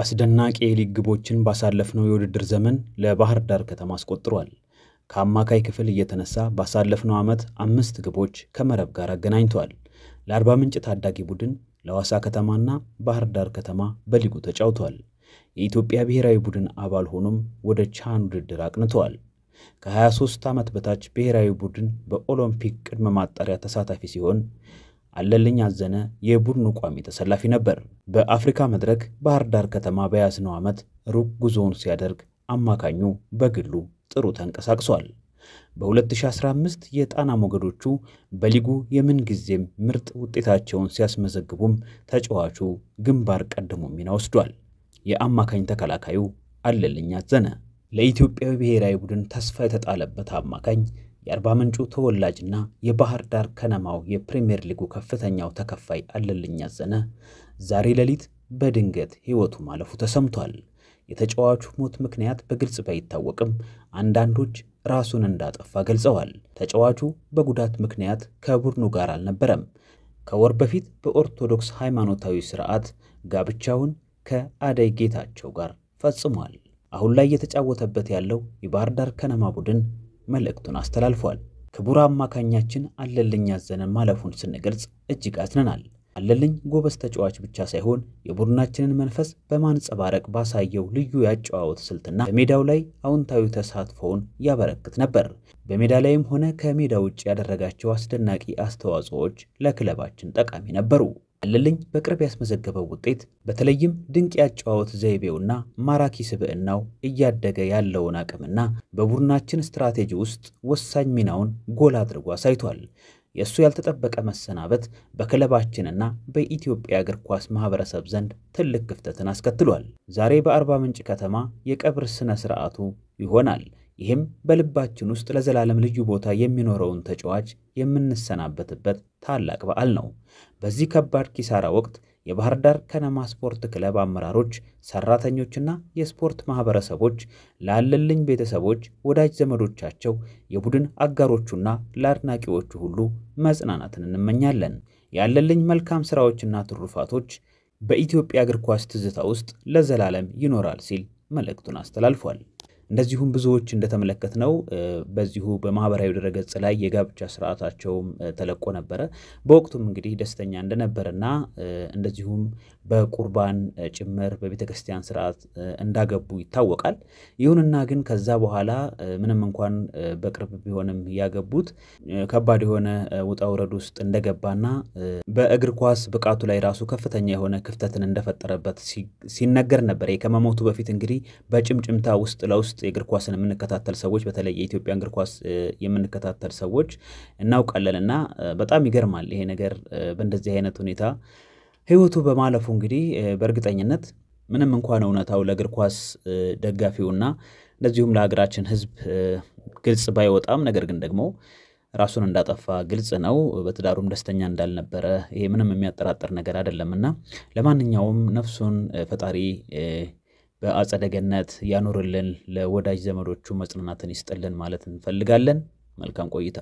አስደናቂ የሊግ ግቦችን ባሳለፍነው የውድድር ዘመን ለባህር ዳር ከተማ አስቆጥሯል። ከአማካይ ክፍል እየተነሳ ባሳለፍነው ዓመት አምስት ግቦች ከመረብ ጋር አገናኝተዋል። ለአርባ ምንጭ ታዳጊ ቡድን፣ ለዋሳ ከተማና ባህር ዳር ከተማ በሊጉ ተጫውቷል። የኢትዮጵያ ብሔራዊ ቡድን አባል ሆኖም ወደ ቻን ውድድር አቅንተዋል። ከ23 ዓመት በታች ብሔራዊ ቡድን በኦሎምፒክ ቅድመ ማጣሪያ ተሳታፊ ሲሆን አለልኝ አዘነ የቡድኑ ቋሚ ተሰላፊ ነበር። በአፍሪካ መድረክ ባህር ዳር ከተማ በያዝነው ዓመት ሩቅ ጉዞውን ሲያደርግ አማካኙ በግሉ ጥሩ ተንቀሳቅሷል። በ2015 የጣና ሞገዶቹ በሊጉ የምንጊዜም ምርጥ ውጤታቸውን ሲያስመዘግቡም ተጫዋቹ ግንባር ቀድሞ ሚና ወስዷል። የአማካኝ ተከላካዩ አለልኝ አዘነ ለኢትዮጵያዊ ብሔራዊ ቡድን ተስፋ የተጣለበት አማካኝ የአርባ ምንጩ ተወላጅና የባህር ዳር ከነማው የፕሪምየር ሊጉ ከፍተኛው ተከፋይ አለልኝ አዘነ ዛሬ ሌሊት በድንገት ሕይወቱ ማለፉ ተሰምቷል። የተጫዋቹ ሞት ምክንያት በግልጽ ባይታወቅም አንዳንዶች ራሱን እንዳጠፋ ገልጸዋል። ተጫዋቹ በጉዳት ምክንያት ከቡድኑ ጋር አልነበረም። ከወር በፊት በኦርቶዶክስ ሃይማኖታዊ ስርዓት ጋብቻውን ከአደይ ጌታቸው ጋር ፈጽሟል። አሁን ላይ እየተጫወተበት ያለው የባህር ዳር ከነማ ቡድን መልእክቱን አስተላልፏል። ክቡር አማካኛችን አለልኝ ያዘነን ማለፉን ስንገልጽ እጅግ አዝነናል። አለልኝ ጎበዝ ተጫዋች ብቻ ሳይሆን የቡድናችንን መንፈስ በማንጸባረቅ ባሳየው ልዩ ያጨዋወት ስልትና በሜዳው ላይ አዎንታዊ ተሳትፎውን ያበረክት ነበር። በሜዳ ላይም ሆነ ከሜዳ ውጭ ያደረጋቸው አስደናቂ አስተዋጽኦዎች ለክለባችን ጠቃሚ ነበሩ። ልልኝ በቅርብ ያስመዘገበው ውጤት በተለይም ድንቅ ያጨዋወት ዘይቤውና ማራኪ ስብዕናው እያደገ ያለውን አቅምና በቡድናችን ስትራቴጂ ውስጥ ወሳኝ ሚናውን ጎላ አድርጎ አሳይቷል። የእሱ ያልተጠበቀ መሰናበት በክለባችንና በኢትዮጵያ እግር ኳስ ማህበረሰብ ዘንድ ትልቅ ክፍተትን አስከትሏል። ዛሬ በአርባ ምንጭ ከተማ የቀብር ስነ ስርዓቱ ይሆናል። ይህም በልባችን ውስጥ ለዘላለም ልዩ ቦታ የሚኖረውን ተጫዋች የምንሰናበትበት ታላቅ በዓል ነው። በዚህ ከባድ ኪሳራ ወቅት የባህር ዳር ከነማ ስፖርት ክለብ አመራሮች፣ ሰራተኞችና የስፖርት ማህበረሰቦች ላለልኝ ቤተሰቦች፣ ወዳጅ ዘመዶቻቸው፣ የቡድን አጋሮቹና ለአድናቂዎቹ ሁሉ መጽናናትን እንመኛለን። ያለልኝ መልካም ስራዎችና ትሩፋቶች በኢትዮጵያ እግር ኳስ ትዝታ ውስጥ ለዘላለም ይኖራል ሲል መልእክቱን አስተላልፏል። እንደዚሁም ብዙዎች እንደተመለከትነው በዚሁ በማህበራዊ ድረገጽ ላይ የጋብቻ ስርዓታቸውም ተለቆ ነበረ። በወቅቱም እንግዲህ ደስተኛ እንደነበረና እንደዚሁም በቁርባን ጭምር በቤተ ክርስቲያን ስርዓት እንዳገቡ ይታወቃል። ይሁንና ግን ከዛ በኋላ ምንም እንኳን በቅርብ ቢሆንም ያገቡት ከባድ የሆነ ውጣ ውረድ ውስጥ እንደገባና በእግር ኳስ ብቃቱ ላይ ራሱ ከፍተኛ የሆነ ክፍተትን እንደፈጠረበት ሲነገር ነበር። ከመሞቱ በፊት እንግዲህ በጭምጭምታ ውስጥ ለውስጥ ውስጥ የእግር ኳስን የምንከታተል ሰዎች በተለይ የኢትዮጵያ እግር ኳስ የምንከታተል ሰዎች እናውቃለን እና በጣም ይገርማል ይሄ ነገር በእንደዚህ አይነት ሁኔታ ህይወቱ በማለፉ እንግዲህ በእርግጠኝነት ምንም እንኳን እውነታው ለእግር ኳስ ደጋፊውና እንደዚሁም ለሀገራችን ህዝብ ግልጽ ባይወጣም ነገር ግን ደግሞ ራሱን እንዳጠፋ ግልጽ ነው። በትዳሩም ደስተኛ እንዳልነበረ ይሄ ምንም የሚያጠራጥር ነገር አይደለም እና ለማንኛውም ነፍሱን ፈጣሪ በአጸደገነት ያኖርልን፣ ያኑርልን፣ ለወዳጅ ዘመዶቹ መጽናናትን ይስጥልን ማለት እንፈልጋለን። መልካም ቆይታ